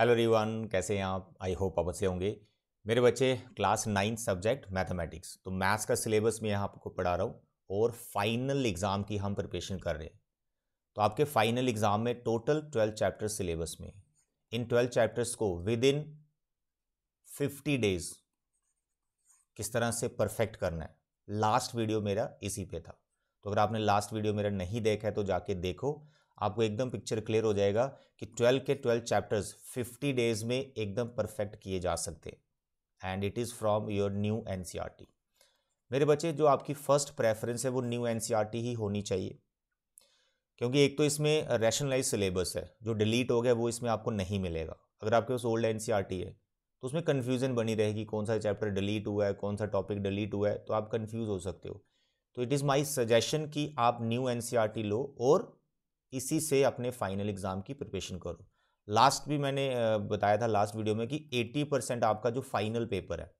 hello रिवान कैसे हैं आप आई होप आप अच्छे होंगे मेरे बच्चे क्लास नाइन्थ सब्जेक्ट मैथमेटिक्स तो मैथ्स का सिलेबस मैं यहाँ आपको पढ़ा रहा हूँ और फाइनल एग्ज़ाम की हम प्रिपरेशन कर रहे हैं तो आपके फाइनल एग्ज़ाम में टोटल ट्वेल्व चैप्टर सिलेबस में इन ट्वेल्व चैप्टर्स को विद इन फिफ्टी डेज किस तरह से परफेक्ट करना है लास्ट वीडियो मेरा इसी पे था तो अगर आपने लास्ट वीडियो मेरा नहीं देखा है तो जाके देखो आपको एकदम पिक्चर क्लियर हो जाएगा कि ट्वेल्व के ट्वेल्व चैप्टर्स फिफ्टी डेज में एकदम परफेक्ट किए जा सकते and it is from your new N मेरे बच्चे जो आपकी फर्स्ट प्रेफरेंस है वो न्यू एन e ही होनी चाहिए क्योंकि एक तो इसमें रैशनलाइज सिलेबस है जो डिलीट हो गया वो इसमें आपको नहीं मिलेगा अगर आपके पास ओल्ड एन e है तो उसमें कन्फ्यूज़न बनी रहेगी कौन सा चैप्टर डिलीट हुआ है कौन सा टॉपिक डिलीट हुआ है तो आप कन्फ्यूज़ हो सकते हो तो इट इज़ माई सजेशन कि आप न्यू एन e लो और इसी से अपने फाइनल एग्ज़ाम की प्रिपरेशन करो लास्ट भी मैंने बताया था लास्ट वीडियो में कि 80 परसेंट आपका जो फाइनल पेपर है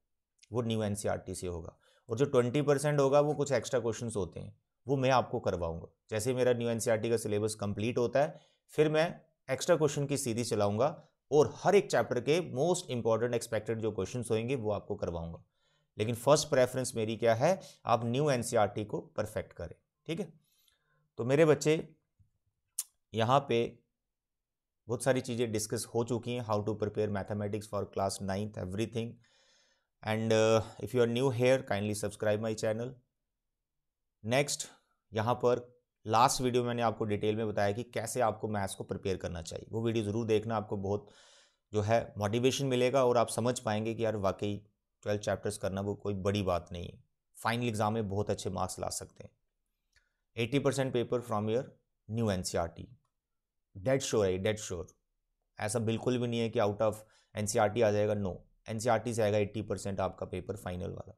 वो न्यू एन e से होगा और जो 20 परसेंट होगा वो कुछ एक्स्ट्रा क्वेश्चंस होते हैं वो मैं आपको करवाऊंगा जैसे मेरा न्यू एन e का सिलेबस कंप्लीट होता है फिर मैं एक्स्ट्रा क्वेश्चन की सीरीज चलाऊंगा और हर एक चैप्टर के मोस्ट इंपॉर्टेंट एक्सपेक्टेड जो क्वेश्चन होंगे वो आपको करवाऊंगा लेकिन फर्स्ट प्रेफरेंस मेरी क्या है आप न्यू एन e को परफेक्ट करें ठीक है तो मेरे बच्चे यहाँ पे बहुत सारी चीज़ें डिस्कस हो चुकी हैं how to prepare mathematics for class ninth everything and if you are new here kindly subscribe my channel next यहाँ पर लास्ट वीडियो मैंने आपको डिटेल में बताया कि कैसे आपको मैथ्स को प्रिपेयर करना चाहिए वो वीडियो ज़रूर देखना आपको बहुत जो है मोटिवेशन मिलेगा और आप समझ पाएंगे कि यार वाकई ट्वेल्थ चैप्टर्स करना वो कोई बड़ी बात नहीं है फाइनल एग्ज़ाम में बहुत अच्छे मार्क्स ला सकते हैं eighty percent paper from your new N C R T dead sure है डेड श्योर ऐसा बिल्कुल भी नहीं है कि आउट ऑफ एन आ जाएगा नो एन e से आएगा एट्टी परसेंट आपका पेपर फाइनल वाला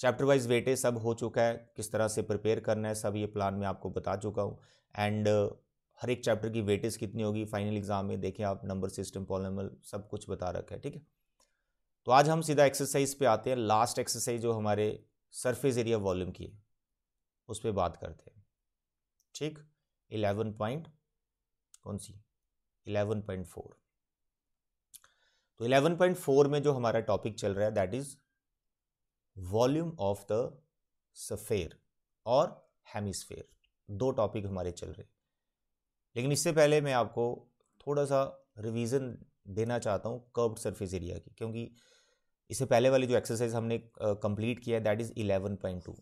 चैप्टर वाइज वेटेज सब हो चुका है किस तरह से प्रिपेयर करना है सब ये प्लान मैं आपको बता चुका हूँ एंड uh, हर एक चैप्टर की वेटेज कितनी होगी फाइनल एग्जाम में देखें आप नंबर सिस्टम पॉलिमल सब कुछ बता रखा है ठीक है तो आज हम सीधा एक्सरसाइज पे आते हैं लास्ट एक्सरसाइज जो हमारे सरफेस एरिया वॉल्यूम की है उस पर बात करते हैं ठीक इलेवन पॉइंट कौन सी 11.4 तो 11.4 में जो हमारा टॉपिक चल रहा है that is volume of the sphere और हेमिस्फेयर दो टॉपिक हमारे चल रहे लेकिन इससे पहले मैं आपको थोड़ा सा रिवीजन देना चाहता हूँ कर्व्ड सरफेस एरिया की क्योंकि इससे पहले वाली जो एक्सरसाइज हमने कंप्लीट किया है that is eleven eleven point two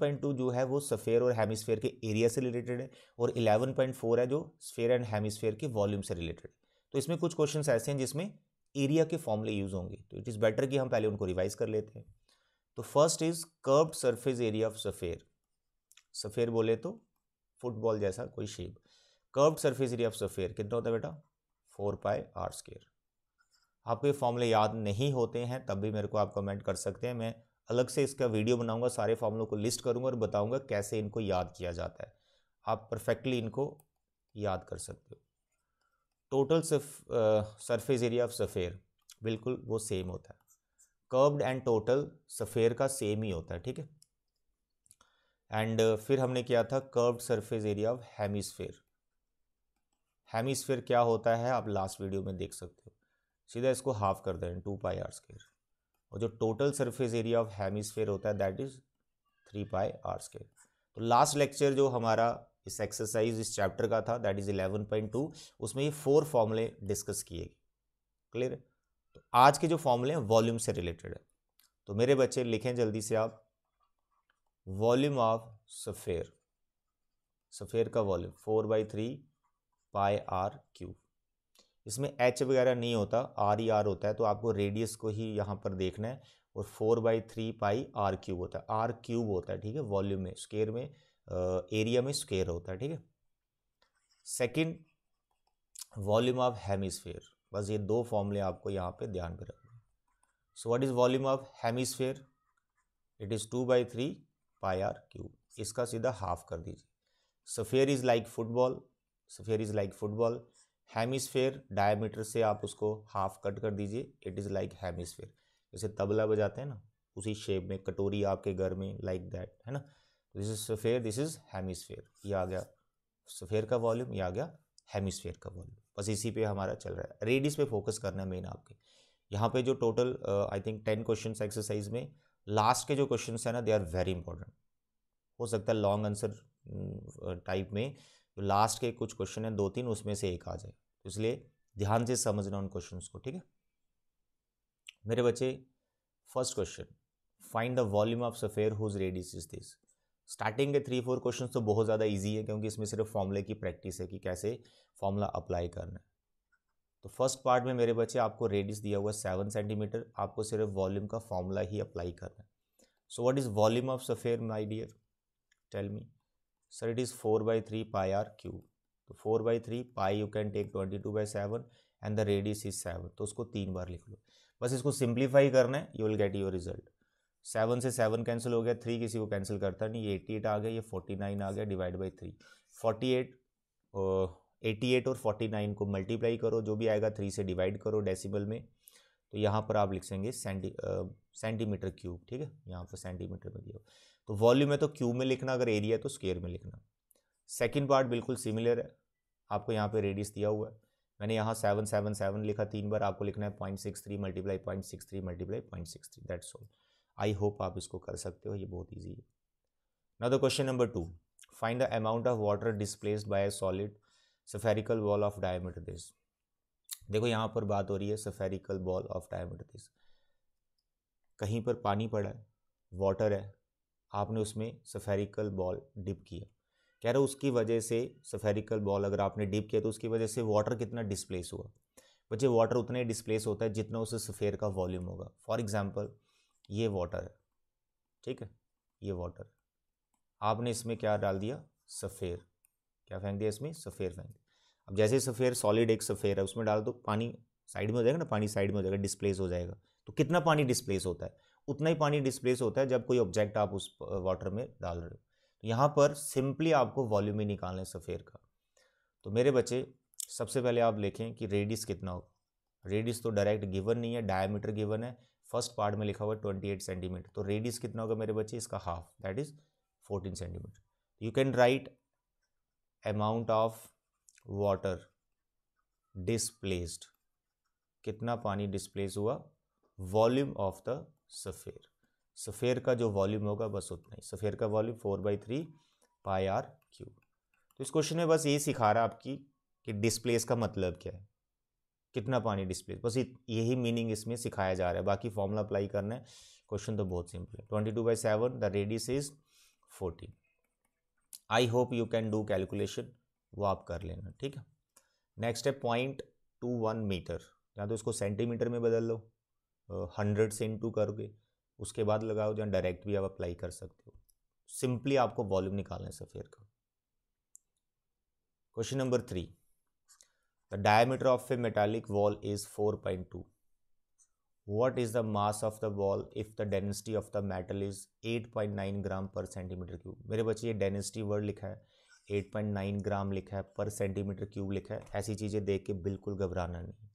point two जो है वो सफ़ेयर और हेमिसफेयर के एरिया से रिलेटेड है और इलेवन पॉइंट फोर है जो स्फेयर एंड हेमिसफेयर के वॉल्यूम से रिलेटेड तो इसमें कुछ क्वेश्चन ऐसे हैं जिसमें एरिया के फॉर्मले यूज़ होंगे तो इट इज़ बेटर कि हम पहले उनको रिवाइज कर लेते हैं तो first is curved surface area of sphere sphere बोले तो फुटबॉल जैसा कोई shape curved surface area of sphere कितना होता है बेटा फोर पाए आर स्केयर आपको ये फॉर्मूले याद नहीं होते हैं तब भी मेरे को आप कमेंट कर सकते हैं मैं अलग से इसका वीडियो बनाऊंगा सारे फॉर्मूलों को लिस्ट करूंगा और बताऊंगा कैसे इनको याद किया जाता है आप परफेक्टली इनको याद कर सकते हो total surface area of sphere बिल्कुल वो सेम होता है कर्व्ड एंड टोटल सफ़ेर का सेम ही होता है ठीक है एंड फिर हमने किया था curved surface area of hemisphere hemisphere क्या होता है आप लास्ट वीडियो में देख सकते हो सीधा इसको हाफ कर दें टू पाई आर स्केयर और जो total surface area of hemisphere होता है that is three pi R square तो लास्ट लेक्चर जो हमारा इस एक्सरसाइज इस चैप्टर का था that is eleven point two उसमें ये फोर फॉर्मूले डिस्कस किए गए क्लियर तो आज के जो फॉर्मूले हैं वॉल्यूम से रिलेटेड है तो मेरे बच्चे लिखें जल्दी से आप वॉल्यूम ऑफ सफ़ेर सफ़ेर का volume four by three pi are cube इसमें एच वगैरह नहीं होता आर ई आर होता है तो आपको रेडियस को ही यहाँ पर देखना है और four by three pi are cube होता है आर क्यूब होता है ठीक है वॉल्यूम में स्केयर में एरिया में स्केयर होता है ठीक है सेकेंड वॉल्यूम ऑफ हेमिसफेयर बस ये दो फॉर्मूले आपको यहाँ पे ध्यान पे रखना so what is volume of hemisphere it is two by three pi are cube इसका सीधा हाफ कर दीजिए sphere is like football sphere is like football hemisphere diameter से आप उसको हाफ कट कर दीजिए इट इज़ लाइक हेमिसफेयर जैसे तबला बजाते हैं ना उसी शेप में कटोरी आपके घर में लाइक like दैट है ना this is sphere this is hemisphere ये आ गया सफ़ेयर का वॉल्यूम ये आ गया हेमिसफेयर का वॉल्यूम बस इसी पे हमारा चल रहा है रेडिस पे फोकस करना है मेन आपके यहाँ पे जो total I think ten question exercise में लास्ट के जो क्वेश्चन है ना दे आर वेरी इंपॉर्टेंट हो सकता है लॉन्ग आंसर टाइप में तो लास्ट के कुछ क्वेश्चन है दो तीन उसमें से एक आ जाए तो इसलिए ध्यान से समझना उन क्वेश्चन को ठीक है मेरे बच्चे first question find the volume of sphere whose radius is this starting के थ्री फोर क्वेश्चन तो बहुत ज़्यादा ईजी है क्योंकि इसमें सिर्फ फॉर्मूले की प्रैक्टिस है कि कैसे फॉर्मूला अप्लाई करना है तो फर्स्ट पार्ट में मेरे बच्चे आपको रेडियस दिया हुआ है सेवन सेंटीमीटर आपको सिर्फ वॉल्यूम का फॉर्मूला ही अप्लाई करना है so what is volume of sphere my dear tell me sir it is four by three pi are cube तो four by three pi you can take twenty two by seven and the radius is seven तो उसको तीन बार लिख लो बस इसको simplify करना है you will get your result seven से सेवन कैंसिल हो गया थ्री किसी को कैंसिल करता नहीं ये एट्टी एट आ गया ये फोर्टी नाइन आ गया divide by three forty eight eighty eight और फोर्टी नाइन को मल्टीप्लाई करो जो भी आएगा थ्री से डिवाइड करो डेसिमल में तो यहाँ पर आप लिख सेंगे सेंटी सेंटीमीटर क्यूब ठीक है यहाँ पर सेंटीमीटर में दिया तो वॉल्यूम है तो क्यू में लिखना अगर एरिया है तो स्केयर में लिखना सेकेंड पार्ट बिल्कुल सिमिलर है आपको यहाँ पे रेडियस दिया हुआ है मैंने यहाँ सेवन सेवन सेवन लिखा तीन बार आपको लिखना है point six three multiply point six three multiply point six three that's all I hope आप इसको कर सकते हो ये बहुत ईजी है ना तो question number two find the amount of water displaced by a solid spherical wall of diameter this देखो यहाँ पर बात हो रही है spherical ball of diameter this कहीं पर पानी पड़ा है वाटर है आपने उसमें सफेरिकल बॉल डिप किया कह रहे उसकी वजह से सफेरिकल बॉल अगर आपने डिप किया तो उसकी वजह से वाटर कितना डिस्प्लेस हुआ बच्चे वाटर उतना ही डिस्प्लेस होता है जितना उस सफ़ेर का वॉल्यूम होगा फॉर एग्ज़ाम्पल ये वाटर है ठीक है ये वाटर आपने इसमें क्या डाल दिया सफ़ेर क्या फेंक दिया इसमें सफ़ेर फेंक दिया अब जैसे सफ़ेर सॉलिड एक सफ़ेर है उसमें डाल दो पानी साइड में हो जाएगा ना पानी साइड में हो जाएगा डिस्प्लेस हो जाएगा तो कितना पानी डिस्प्लेस होता है उतना ही पानी डिस्प्लेस होता है जब कोई ऑब्जेक्ट आप उस वाटर में डाल रहे हो तो यहाँ पर सिंपली आपको वॉल्यूम ही निकालना है सफ़ेर का तो मेरे बच्चे सबसे पहले आप लिखें कि रेडिस कितना होगा रेडिस तो डायरेक्ट गिवन नहीं है डायमीटर गिवन है फर्स्ट पार्ट में लिखा हुआ है ट्वेंटी एट सेंटीमीटर तो रेडिस कितना होगा मेरे बच्चे इसका half that is fourteen centimetre you can write amount of water displaced कितना पानी डिस्प्लेस हुआ volume of the sphere sphere का जो वॉल्यूम होगा बस उतना ही सफ़ेर का volume four by three pi are cube तो इस क्वेश्चन में बस यही सिखा रहा आपकी कि डिस्प्लेस का मतलब क्या है कितना पानी डिस्प्लेस बस यही मीनिंग इसमें सिखाया जा रहा है बाकी फॉर्मूला अप्लाई करना है क्वेश्चन तो बहुत सिंपल है twenty two by seven the radius is fourteen I hope you can do calculation वो आप कर लेना ठीक है नेक्स्ट है पॉइंट टू वन मीटर या तो इसको सेंटीमीटर में बदल लो हंड्रेड से इंटू करोगे उसके बाद लगाओ जहाँ डायरेक्ट भी आप अप्लाई कर सकते हो सिंपली आपको वॉल्यूम निकालना है सफ़ेयर का question number three the diameter of a metallic wall is four point two what is the mass of the wall if the density of the metal is eight point nine gram per centimetre cube मेरे बच्चे ये density word लिखा है eight point nine ग्राम लिखा है पर centimetre cube लिखा है ऐसी चीज़ें देख के बिल्कुल घबराना नहीं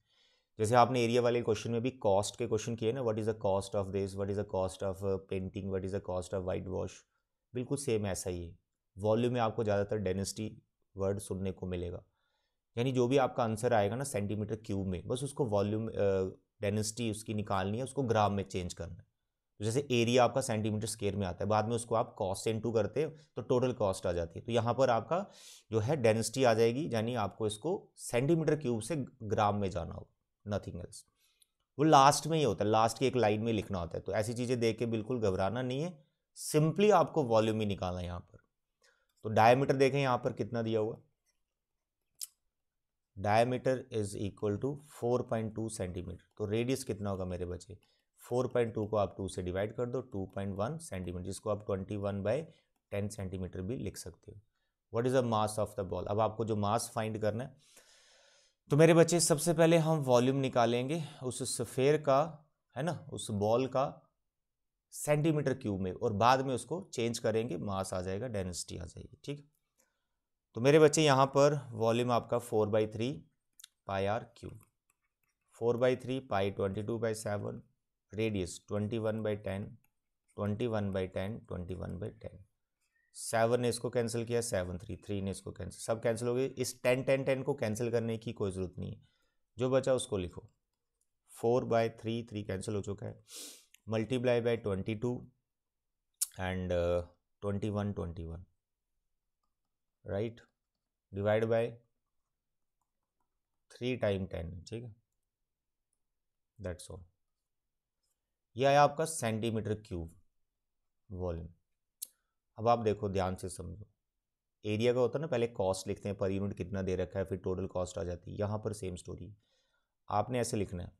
जैसे आपने एरिया वाले क्वेश्चन में भी कॉस्ट के क्वेश्चन किए ना what is the cost of this what is the cost of painting what is the cost of white wash बिल्कुल सेम ऐसा ही है वॉल्यूम में आपको ज़्यादातर डेनेस्टी वर्ड सुनने को मिलेगा यानी जो भी आपका आंसर आएगा ना सेंटीमीटर क्यूब में बस उसको वॉल्यूम डेनेस्टी uh, उसकी निकालनी है उसको ग्राम में चेंज करना है तो जैसे एरिया आपका सेंटीमीटर स्केयर में आता है बाद में उसको आप कॉस्ट इनटू करते हो तो टोटल कॉस्ट आ जाती है तो यहाँ पर आपका जो है डेनेस्टी आ जाएगी यानी आपको इसको सेंटीमीटर क्यूब से ग्राम में जाना होगा नथिंग एल्स वो लास्ट में ही होता है लास्ट की एक लाइन में लिखना होता है तो ऐसी चीज़ें देख के बिल्कुल घबराना नहीं है सिंपली आपको वॉल्यूम ही निकालना है यहाँ पर तो डायमीटर देखें यहाँ पर कितना दिया हुआ diameter is equal to four point two centimetre तो रेडियस कितना होगा मेरे बच्चे फोर पॉइंट टू को आप टू से डिवाइड कर दो टू पॉइंट वन सेंटीमीटर जिसको आप twenty one by ten centimetre भी लिख सकते हो what is the mass of the ball अब आपको जो मास फाइंड करना है तो मेरे बच्चे सबसे पहले हम वॉल्यूम निकालेंगे उस सफ़ेर का है ना उस बॉल का सेंटीमीटर क्यूब में और बाद में उसको चेंज करेंगे मास आ जाएगा डेंसिटी आ जाएगी ठीक तो मेरे बच्चे यहाँ पर वॉल्यूम आपका four by three pi are cube four by three pi twenty two by seven radius twenty one by ten twenty one by ten twenty one by ten seven ने इसको कैंसिल किया सेवन थ्री थ्री ने इसको cancel सब cancel हो गए इस ten ten ten को कैंसिल करने की कोई ज़रूरत नहीं है जो बचा उसको लिखो four by three three cancel हो चुका है multiply by twenty two and twenty one twenty one right divide by three time ten ठीक है दैट्स ऑल यह आया आपका सेंटीमीटर क्यूब वॉल्यूम अब आप देखो ध्यान से समझो एरिया का होता है ना पहले कॉस्ट लिखते हैं पर यूनिट कितना दे रखा है फिर टोटल कॉस्ट आ जाती है यहाँ पर सेम स्टोरी आपने ऐसे लिखना है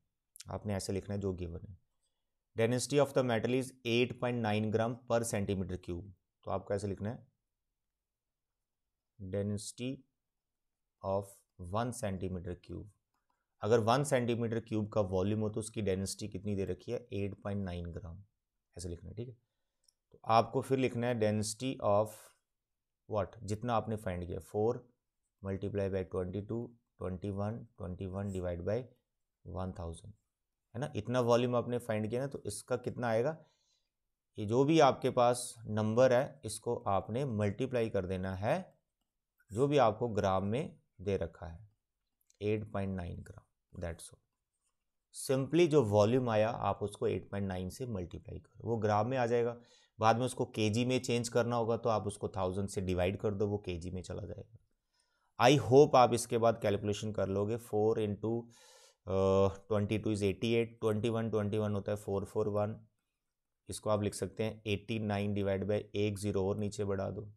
आपने ऐसे लिखना है जो गिवन है density of the metal is 8.9 gram per centimetre cube तो आपको ऐसे लिखना है density of one centimetre cube अगर वन सेंटीमीटर क्यूब का वॉल्यूम हो तो उसकी डेंसिटी कितनी दे रखी है 8.9 ग्राम ऐसे लिखना है ठीक है आपको फिर लिखना है डेंसिटी ऑफ व्हाट जितना आपने फाइंड किया four multiply by twenty two twenty one twenty one divide by one thousand है ना इतना वॉल्यूम आपने फाइंड किया ना तो इसका कितना आएगा ये जो भी आपके पास नंबर है इसको आपने मल्टीप्लाई कर देना है जो भी आपको ग्राम में दे रखा है eight point nine gram that's all simply जो वॉल्यूम आया आप उसको एट पॉइंट नाइन से मल्टीप्लाई करो वो ग्राम में आ जाएगा बाद में उसको के में चेंज करना होगा तो आप उसको थाउजेंड से डिवाइड कर दो वो के में चला जाएगा आई होप आप इसके बाद कैलकुलेशन कर लोगे four into twenty two is eighty eight twenty one twenty one होता है फोर फोर वन इसको आप लिख सकते हैं एट्टी नाइन डिवाइड बाई एक ज़ीरो और नीचे बढ़ा दो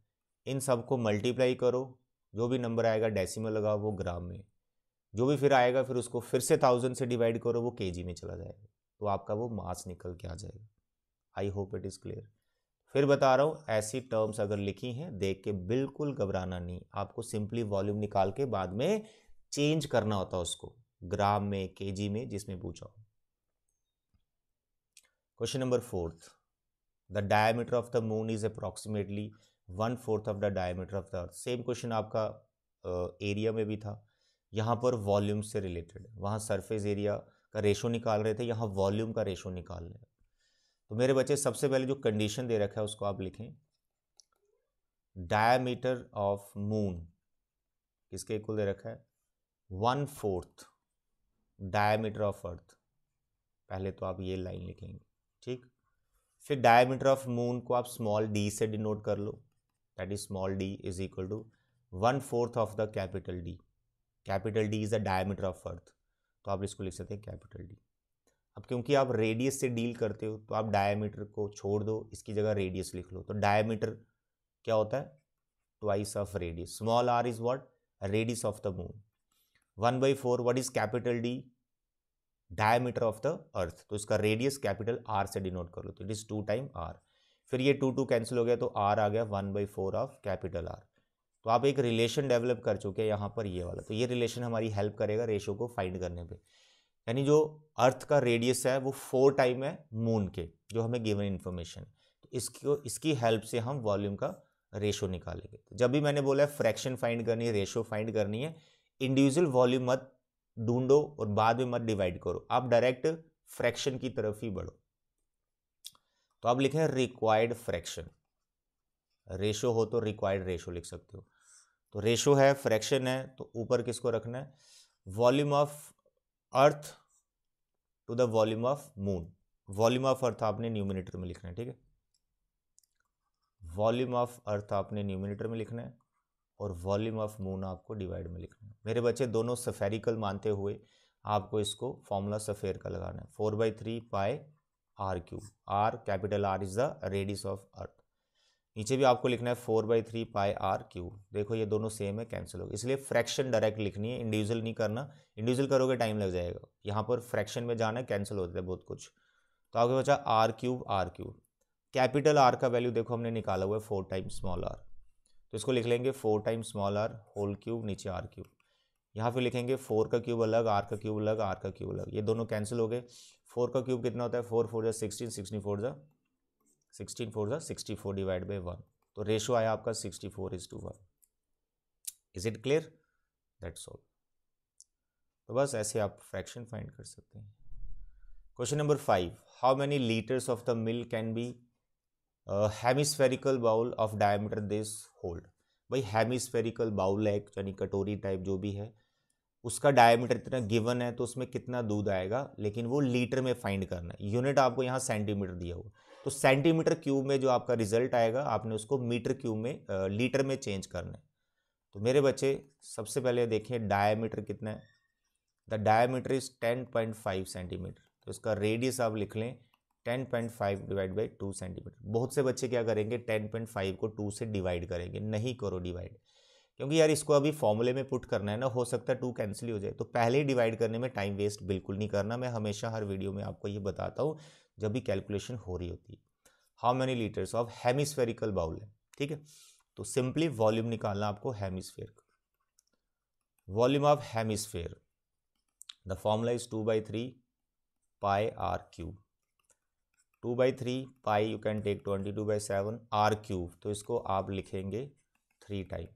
इन सब को मल्टीप्लाई करो जो भी नंबर आएगा डेसिमल लगाओ वो ग्राम में जो भी फिर आएगा फिर उसको फिर से थाउजेंड से डिवाइड करो वो जी में चला जाएगा तो आपका वो मास निकल के आ जाएगा I hope it is clear फिर बता रहा हूँ ऐसी टर्म्स अगर लिखी हैं देख के बिल्कुल घबराना नहीं आपको सिंपली वॉल्यूम निकाल के बाद में चेंज करना होता है उसको ग्राम में जी में जिसमें पूछा question number fourth the diameter of the moon is approximately one fourth of the diameter of the earth same question आपका एरिया uh, में भी था यहाँ पर वॉल्यूम से रिलेटेड वहाँ सरफेस एरिया का रेशो निकाल रहे थे यहाँ वॉल्यूम का रेशो निकाल रहे तो मेरे बच्चे सबसे पहले जो कंडीशन दे रखा है उसको आप लिखें डायमीटर ऑफ मून किसके इक्वल दे रखा है one fourth diameter of earth पहले तो आप ये लाइन लिखेंगे ठीक फिर डायमीटर ऑफ मून को आप स्मॉल डी से डिनोट कर लो that is small D is equal to one fourth of the capital D capital D is the diameter of earth तो आप इसको लिख सकते हैं कैपिटल डी अब क्योंकि आप रेडियस से डील करते हो तो आप डायामीटर को छोड़ दो इसकी जगह रेडियस लिख लो तो डायमीटर क्या होता है twice of radius small r is what radius of the moon one by four what is capital D diameter of the earth तो इसका रेडियस कैपिटल आर से डिनोट कर लो तो it is two time r फिर ये to to cancel हो गया तो आर आ गया one by four of capital r तो आप एक रिलेशन डेवलप कर चुके हैं यहाँ पर ये वाला तो ये रिलेशन हमारी हेल्प करेगा रेशो को फाइंड करने पे यानी जो अर्थ का रेडियस है वो फोर टाइम है मून के जो हमें गिवन इन्फॉर्मेशन तो इसको इसकी हेल्प से हम वॉल्यूम का रेशो निकालेंगे तो जब भी मैंने बोला है फ्रैक्शन फाइंड करनी है रेशो फाइंड करनी है इंडिविजुअल वॉल्यूम मत ढूंढो और बाद में मत डिवाइड करो आप डायरेक्ट फ्रैक्शन की तरफ ही बढ़ो तो आप लिखें रिक्वायर्ड फ्रैक्शन रेशो हो तो रिक्वायर्ड रेशो लिख सकते हो तो रेशो है फ्रैक्शन है तो ऊपर किसको रखना है volume of earth to the volume of moon volume of earth आपने न्यूमिनेटर में लिखना है ठीक है वॉल्यूम ऑफ अर्थ आपने न्यूमिनेटर में लिखना है और वॉल्यूम ऑफ मून आपको डिवाइड में लिखना है मेरे बच्चे दोनों सफेरिकल मानते हुए आपको इसको फॉर्मूला सफेर का लगाना है four by three pi are cube r capital r is the radius of earth नीचे भी आपको लिखना है four by three pi r cube देखो ये दोनों सेम है कैंसिल गए इसलिए फ्रैक्शन डायरेक्ट लिखनी है इंडिविजुअल नहीं करना इंडिविजुअल करोगे टाइम लग जाएगा यहाँ पर फ्रैक्शन में जाना है कैंसिल हो जाता है बहुत कुछ तो आगे बचा r cube r cube capital r का वैल्यू देखो हमने निकाला हुआ है फोर टाइम स्मॉल आर तो इसको लिख लेंगे four time small r whole cube नीचे आर क्यूब यहाँ फिर लिखेंगे फोर का क्यूब अलग आर का क्यूब अलग आर का क्यूब अलग ये दोनों कैंसिल हो गए फोर का क्यूब कितना होता है फोर फोर जा सिक्सटीन सिक्सटी फोर जा सिक्सटीन फोर ज़ा sixty four divide by one तो रेशो आया आपका sixty four is to one is it clear that's all तो बस ऐसे आप फ्रैक्शन फाइंड कर सकते हैं question number five how many litres of the milk can be hemispherical bowl of diameter this hold भाई हेमिस्फेरिकल बाउल है यानी कटोरी टाइप जो भी है उसका डायमीटर इतना गिवन है तो उसमें कितना दूध आएगा लेकिन वो लीटर में फाइंड करना है यूनिट आपको यहाँ सेंटीमीटर दिया हुआ तो सेंटीमीटर क्यूब में जो आपका रिजल्ट आएगा आपने उसको मीटर क्यूब में लीटर में चेंज करना है तो मेरे बच्चे सबसे पहले देखें डायमीटर कितना है the diameter is ten point five centimetre तो इसका रेडियस आप लिख लें ten point five divide by two centimetre बहुत से बच्चे क्या करेंगे टेन पॉइंट फाइव को टू से डिवाइड करेंगे नहीं करो डिवाइड क्योंकि यार इसको अभी फॉर्मूले में पुट करना है ना हो सकता है टू कैंसिल हो जाए तो पहले ही डिवाइड करने में टाइम वेस्ट बिल्कुल नहीं करना मैं हमेशा हर वीडियो में आपको ये बताता हूँ जब भी कैलकुलेशन हो रही होती है how many litres of hemispherical bowl है ठीक है तो सिंपली वॉल्यूम निकालना आपको हेमिस्फेयर का volume of hemisphere the formula is two by three pi are cube two by three pi you can take twenty two by seven are cube तो इसको आप लिखेंगे थ्री टाइम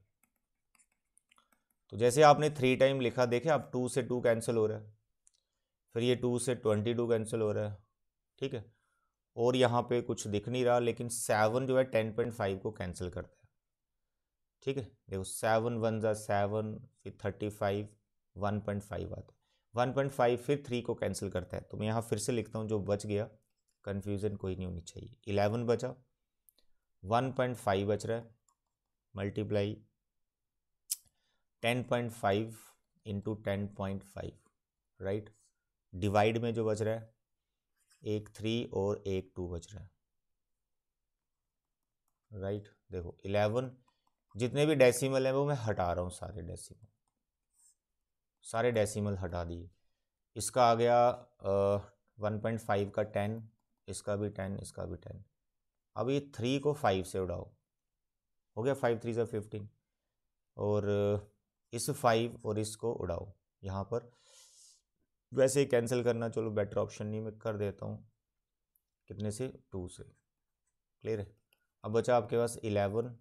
तो जैसे आपने थ्री टाइम लिखा देखे आप टू से टू कैंसिल हो रहा है फिर ये टू से ट्वेंटी टू कैंसिल हो रहा है ठीक है और यहाँ पे कुछ दिख नहीं रहा लेकिन सेवन जो है टेन पॉइंट फाइव को कैंसिल करता है ठीक है देखो सेवन वन ज़ा सेवन फिर thirty five one point five आता है वन पॉइंट फाइव फिर थ्री को कैंसिल करता है तो मैं यहाँ फिर से लिखता हूँ जो बच गया कन्फ्यूज़न कोई नहीं होनी चाहिए इलेवन बचा वन पॉइंट फाइव बच रहा है multiply ten point five into ten point five right divide में जो बच रहा है एक थ्री और एक टू बच रहा है राइट देखो इलेवन जितने भी डेसिमल हैं वो मैं हटा रहा हूँ सारे डेसिमल सारे डेसिमल हटा दिए इसका आ गया वन पॉइंट फाइव का टेन इसका भी टेन इसका भी टेन अब ये थ्री को फाइव से उड़ाओ हो गया फाइव थ्री से फिफ्टीन और इस फाइव और इसको उड़ाओ यहाँ पर वैसे ही कैंसिल करना चलो बेटर ऑप्शन नहीं मैं कर देता हूँ कितने से टू से क्लियर है अब बचा आपके पास eleven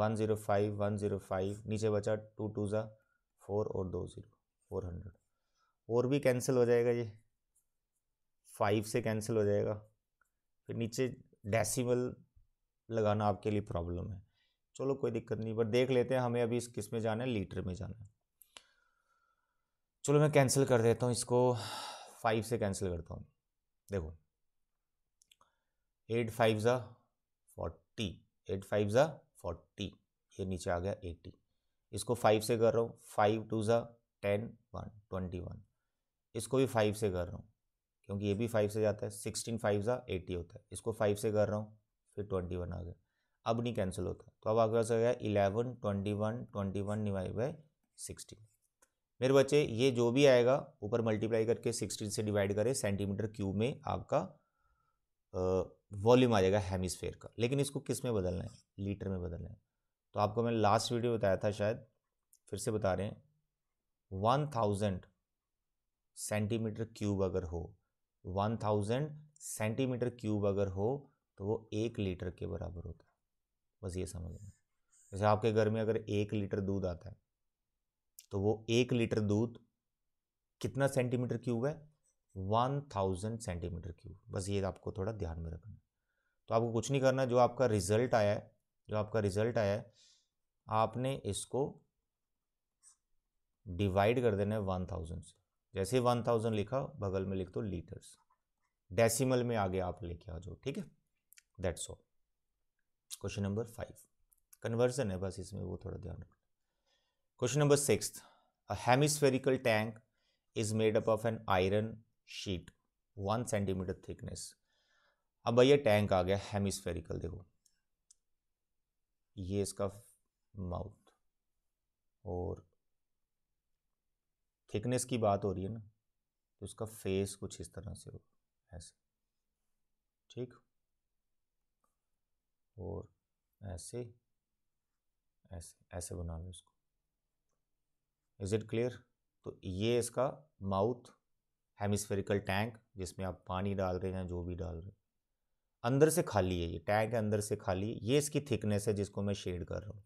one zero five one zero five नीचे बचा टू टू ज़ा फोर और दो ज़ीरो फोर हंड्रेड और भी कैंसिल हो जाएगा ये फाइव से कैंसिल हो जाएगा फिर नीचे डेसिमल लगाना आपके लिए प्रॉब्लम है चलो कोई दिक्कत नहीं पर देख लेते हैं हमें अभी इस किस में जाना है लीटर में जाना है चलो मैं कैंसिल कर देता हूँ इसको फाइव से कैंसिल करता हूँ देखो एट फाइव ज़ा फोर्टी एट फाइव ज़ा फोर्टी ये नीचे आ गया एटी इसको फाइव से कर रहा हूँ फाइव टू ज़ा टेन वन ट्वेंटी वन इसको भी फाइव से कर रहा हूँ क्योंकि ये भी फाइव से जाता है सिक्सटीन फाइव ज़ा एटी होता है इसको फाइव से कर रहा हूँ फिर ट्वेंटी वन आ गया अब नहीं कैंसिल होता तो अब आगे आ गया eleven twenty one twenty one divide by sixteen मेरे बच्चे ये जो भी आएगा ऊपर मल्टीप्लाई करके सिक्सटीन से डिवाइड करें सेंटीमीटर क्यूब में आपका वॉल्यूम आ जाएगा हेमिस्फेयर का लेकिन इसको किस में बदलना है लीटर में बदलना है तो आपको मैंने लास्ट वीडियो बताया था शायद फिर से बता रहे हैं वन थाउजेंड सेंटीमीटर क्यूब अगर हो वन थाउजेंड सेंटीमीटर क्यूब अगर हो तो वो एक लीटर के बराबर होता है बस ये समझ में जैसे आपके घर में अगर एक लीटर दूध आता है तो वो एक लीटर दूध कितना सेंटीमीटर क्यूब है वन थाउजेंड सेंटीमीटर क्यूब बस ये आपको थोड़ा ध्यान में रखना है तो आपको कुछ नहीं करना जो आपका रिजल्ट आया है जो आपका रिजल्ट आया है आपने इसको डिवाइड कर देना है वन थाउजेंड से जैसे वन थाउजेंड लिखा बगल में लिख दो लीटर लीटर्स डेसिमल में आगे आप लेके आ जाओ ठीक है that's all question number five conversion है बस इसमें वो थोड़ा ध्यान रखना question number six a hemispherical tank is made up of an iron sheet one centimetre thickness अब भैया टैंक आ गया हेमिस्फेरिकल देखो ये इसका माउथ और थिकनेस की बात हो रही है ना तो इसका फेस कुछ इस तरह से हो ऐसे ठीक और ऐसे ऐसे ऐसे बना लो इसको इज़ इट क्लियर तो ये इसका माउथ हेमिस्फेरिकल टैंक जिसमें आप पानी डाल रहे हैं जो भी डाल रहे हैं अंदर से खाली है ये टैंक है अंदर से खाली है ये इसकी थिकनेस है जिसको मैं शेड कर रहा हूँ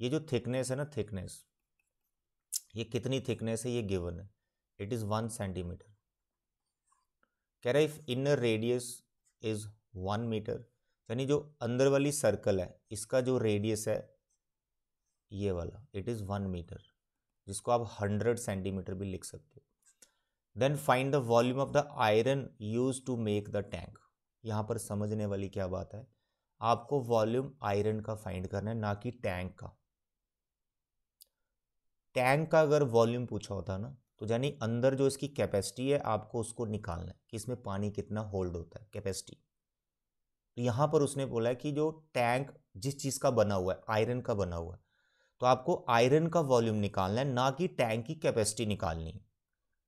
ये जो थिकनेस है ना थिकनेस ये कितनी थिकनेस है ये गिवन है इट इज़ वन सेंटीमीटर कह रहा if inner radius is one metre यानी जो अंदर वाली सर्कल है इसका जो रेडियस है ये वाला इट इज़ वन मीटर जिसको आप हंड्रेड सेंटीमीटर भी लिख सकते हो then find the volume of the iron use to make the tank यहाँ पर समझने वाली क्या बात है आपको वॉल्यूम आयरन का फाइंड करना है ना कि टैंक का टैंक का अगर वॉल्यूम पूछा होता ना तो यानी अंदर जो इसकी कैपेसिटी है आपको उसको निकालना है कि इसमें पानी कितना होल्ड होता है कैपेसिटी तो यहाँ पर उसने बोला है कि जो टैंक जिस चीज़ का बना हुआ है आयरन का बना हुआ है तो आपको आयरन का वॉल्यूम निकालना है ना कि टैंक की कैपेसिटी निकालनी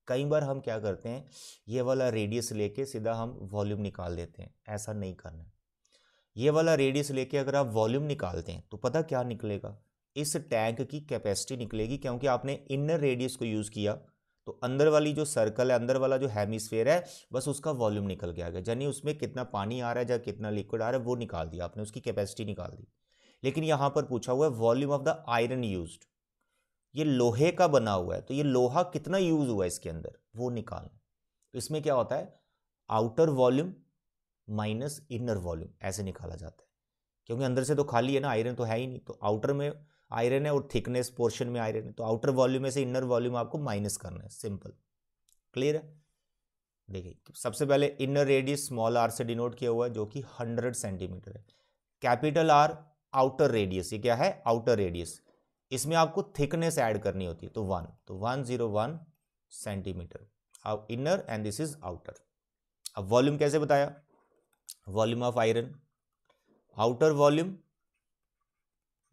कई बार हम क्या करते हैं ये वाला रेडियस लेके सीधा हम वॉल्यूम निकाल देते हैं ऐसा नहीं करना है ये वाला रेडियस लेके अगर आप वॉल्यूम निकालते हैं तो पता क्या निकलेगा इस टैंक की कैपेसिटी निकलेगी क्योंकि आपने इनर रेडियस को यूज़ किया तो अंदर वाली जो सर्कल है अंदर वाला जो हेमिसफेयर है बस उसका वॉल्यूम निकल गया यानी उसमें कितना पानी आ रहा है या कितना लिक्विड आ रहा है वो निकाल दिया आपने उसकी कैपेसिटी निकाल दी लेकिन यहां पर पूछा हुआ है volume of the iron use ये लोहे का बना हुआ है तो ये लोहा कितना यूज हुआ है इसके अंदर वो निकालना तो इसमें क्या होता है outer volume minus inner volume ऐसे निकाला जाता है क्योंकि अंदर से तो खाली है ना आयरन तो है ही नहीं तो आउटर में आयरन है और थिकनेस पोर्शन में आयरन है तो आउटर वॉल्यूम में से इनर वॉल्यूम आपको माइनस करना है सिंपल क्लियर है देखिए सबसे पहले इनर रेडियस स्मॉल आर से डिनोट किया हुआ है जो कि हंड्रेड सेंटीमीटर है कैपिटल आर आउटर रेडियस ये क्या है आउटर रेडियस इसमें आपको थिकनेस ऐड करनी होती है तो वन तो वन जीरो वन सेंटीमीटर अब inner and this is outer अब वॉल्यूम कैसे बताया volume of iron outer volume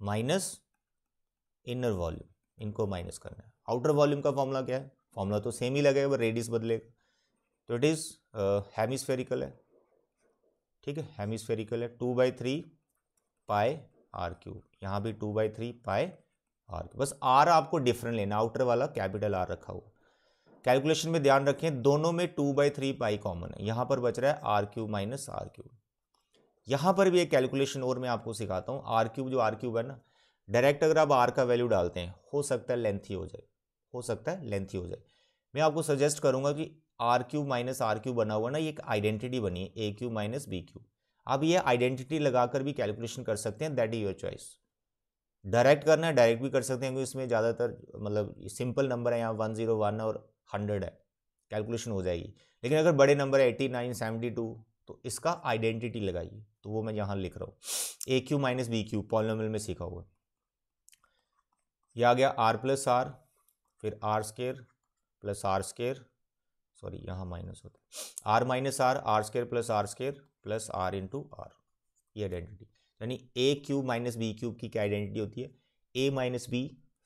minus inner volume इनको माइनस करना है आउटर वॉल्यूम का फॉर्मूला क्या है फॉर्मूला तो सेम ही लगेगा रेडियस बदलेगा तो इट इज़ हेमिस्फेरिकल है ठीक है हेमिस्फेरिकल है two by three pi are cube यहाँ भी two by three pi are cube बस आर आपको डिफरेंट लेना आउटर वाला कैपिटल आर रखा हुआ कैलकुलेशन में ध्यान रखें दोनों में two by three pi common है यहाँ पर बच रहा है R cube minus R cube यहाँ पर भी एक कैलकुलेशन और मैं आपको सिखाता हूँ आर क्यूब जो आर क्यूब है ना डायरेक्ट अगर आप आर का वैल्यू डालते हैं हो सकता है लेंथी हो जाए हो सकता है लेंथी हो जाए मैं आपको सजेस्ट करूँगा कि R cube minus R cube बना हुआ ना ये एक आइडेंटिटी बनी है A cube minus B cube आप ये आइडेंटिटी लगाकर भी कैलकुलेशन कर सकते हैं that is your choice direct करना है डायरेक्ट भी कर सकते हैं क्योंकि इसमें ज़्यादातर मतलब सिंपल नंबर है यहाँ वन जीरो वन और हंड्रेड है कैलकुलेशन हो जाएगी लेकिन अगर बड़े नंबर है एटी नाइन सेवेंटी टू तो इसका आइडेंटिटी लगाइए तो वो मैं यहाँ लिख रहा हूँ A cube minus B cube polynomial में सीखा हुआ यह आ गया आर प्लस आर फिर R square plus R square sorry यहाँ माइनस होता है R minus R R square plus R square plus R into R ये आइडेंटिटी यानी A cube minus B cube की क्या आइडेंटिटी होती है A minus B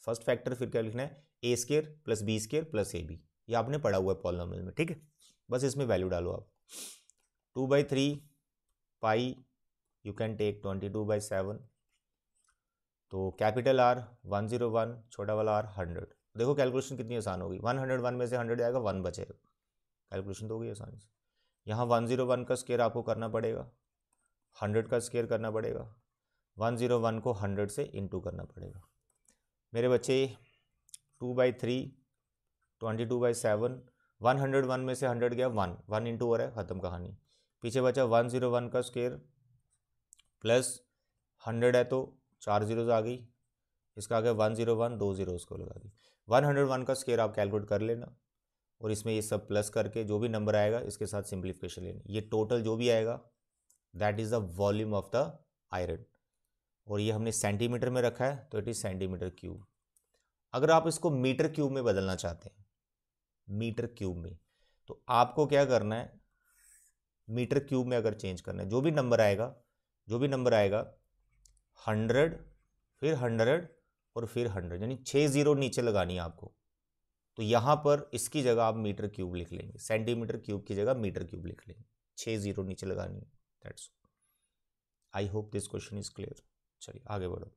first factor फिर क्या लिखना है A square plus B square plus A B ये आपने पढ़ा हुआ है नॉमल में ठीक है बस इसमें वैल्यू डालो आप two by three pi you can take twenty two by seven तो capital R one zero one छोटा वाला आर हंड्रेड देखो कैलकुलेशन कितनी आसान होगी वन हंड्रेड वन में से हंड्रेड आएगा वन बचेगा कैलकुलेशन तो होगी आसानी से यहाँ वन ज़ीरो वन का स्केयर आपको करना पड़ेगा हंड्रेड का स्केयर करना पड़ेगा वन ज़ीरो वन को हंड्रेड से इंटू करना पड़ेगा मेरे बच्चे two by three twenty two by seven one hundred one में से हंड्रेड गया वन वन इंटू हो रहा है ख़त्म कहानी पीछे बचा वन ज़ीरो वन का स्केयर प्लस हंड्रेड है तो चार जीरोज आ गई इसका आ गया वन ज़ीरो वन दो ज़ीरोज़ को लगा दी वन हंड्रेड वन का स्केयर आप कैलकुलेट कर लेना और इसमें ये सब प्लस करके जो भी नंबर आएगा इसके साथ सिंप्लीफिकेशन लेनी ये टोटल जो भी आएगा that is the volume of the iron और ये हमने सेंटीमीटर में रखा है तो इट इज़ सेंटीमीटर क्यूब अगर आप इसको मीटर क्यूब में बदलना चाहते हैं मीटर क्यूब में तो आपको क्या करना है मीटर क्यूब में अगर चेंज करना है जो भी नंबर आएगा जो भी नंबर आएगा हंड्रेड फिर हंड्रेड और फिर हंड्रेड यानी छः ज़ीरो नीचे लगानी है आपको तो यहाँ पर इसकी जगह आप मीटर क्यूब लिख लेंगे सेंटीमीटर क्यूब की जगह मीटर क्यूब लिख लेंगे छः जीरो नीचे लगानी है that's I hope this question is clear चलिए आगे बढ़ो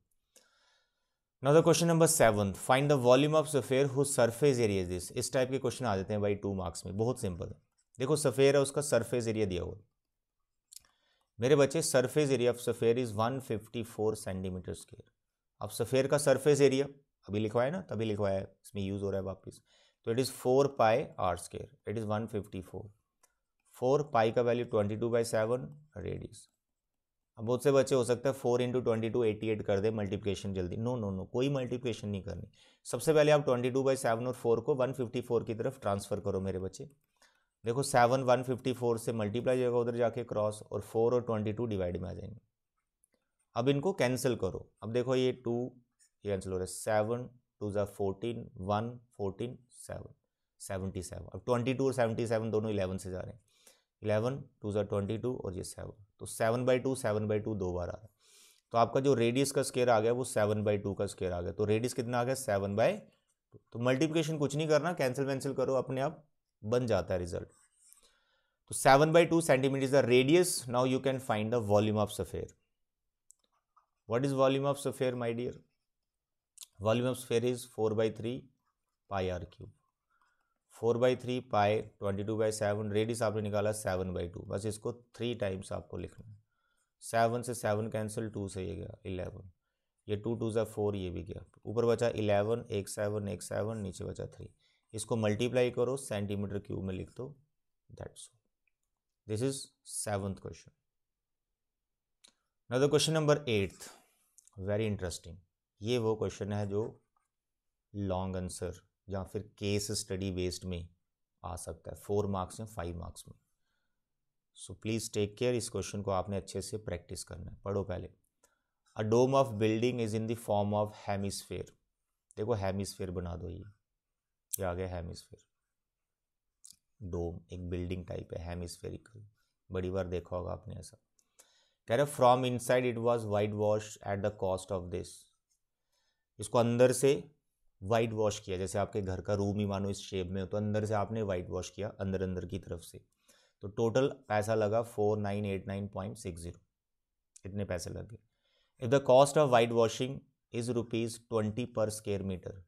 now the question number seven find the volume of sphere whose surface area is this इस टाइप के क्वेश्चन आ जाते हैं भाई टू मार्क्स में बहुत सिंपल है देखो सफ़ेयर है उसका सरफेस एरिया दिया हुआ मेरे बच्चे surface area of sphere is one fifty four centimetre square अब सफ़ेयर का सरफेस एरिया अभी लिखवाया ना तभी लिखवाया है इसमें यूज़ हो रहा है वापस तो it is four pi R square it is one fifty four four pi का value twenty two by seven radius अब बहुत से बच्चे हो सकते हैं four into twenty two eighty eight कर दे मल्टीप्लिकेशन जल्दी नो नो नो कोई मल्टीप्लिकेशन नहीं करनी सबसे पहले आप ट्वेंटी टू बाई सेवन और फोर को वन फिफ्टी फोर की तरफ ट्रांसफ़र करो मेरे बच्चे देखो सेवन वन फिफ्टी फोर से मल्टीप्लाई जाएगा उधर जाके क्रॉस और फोर और ट्वेंटी टू डिवाइड में आ जाएंगे अब इनको कैंसिल करो अब देखो ये टू ये आंसर हो रहा है सेवन टू ज़ा fourteen one fourteen seven seventy seven अब ट्वेंटी टू और सेवेंटी सेवन दोनों इलेवन से जा रहे हैं इलेवन टू ज़ा ट्वेंटी टू और ये सेवन तो seven by two seven by two दो बार आ रहा है तो आपका जो रेडियस का स्केयर आ गया वो सेवन बाई टू का स्केयर आ गया तो रेडियस कितना आ गया सेवन बाई टू तो मल्टीप्लीकेशन कुछ नहीं करना कैंसिल वैंसिल करो अपने आप बन जाता है रिजल्ट तो seven by two centimetre is the radius now you can find the volume of sphere what is volume of sphere my dear volume of sphere is four by three pi are cube four by three pi twenty two by seven radius आपने निकाला seven by to बस इसको three times आपको लिखना है seven से seven cancel two से ये गया इलेवन ये टू टू से फोर ये भी गया ऊपर बचा इलेवन एक सेवन एक सेवन नीचे बचा थ्री इसको मल्टीप्लाई करो सेंटीमीटर क्यूब में लिख दो that's this is seventh question question number eighth very interesting ये वो क्वेश्चन है जो लॉन्ग आंसर या फिर केस स्टडी बेस्ड में आ सकता है फोर मार्क्स या फाइव मार्क्स में सो प्लीज़ टेक केयर इस क्वेश्चन को आपने अच्छे से प्रैक्टिस करना है पढ़ो पहले a dome of building is in the form of hemisphere देखो हेमिसफेयर बना दो ये ये आ गया हेमिसफेयर डोम एक बिल्डिंग टाइप है हेमिसफेरिकल बड़ी बार देखा होगा आपने ऐसा कह रहे from inside it was white wash at the cost of this इसको अंदर से वाइट वॉश किया जैसे आपके घर का रूम ही मानो इस शेप में हो तो अंदर से आपने वाइट वॉश किया अंदर अंदर की तरफ से तो टोटल पैसा लगा four nine eight nine point six zero इतने पैसे लग गए if the cost of white washing is rupees twenty per square metre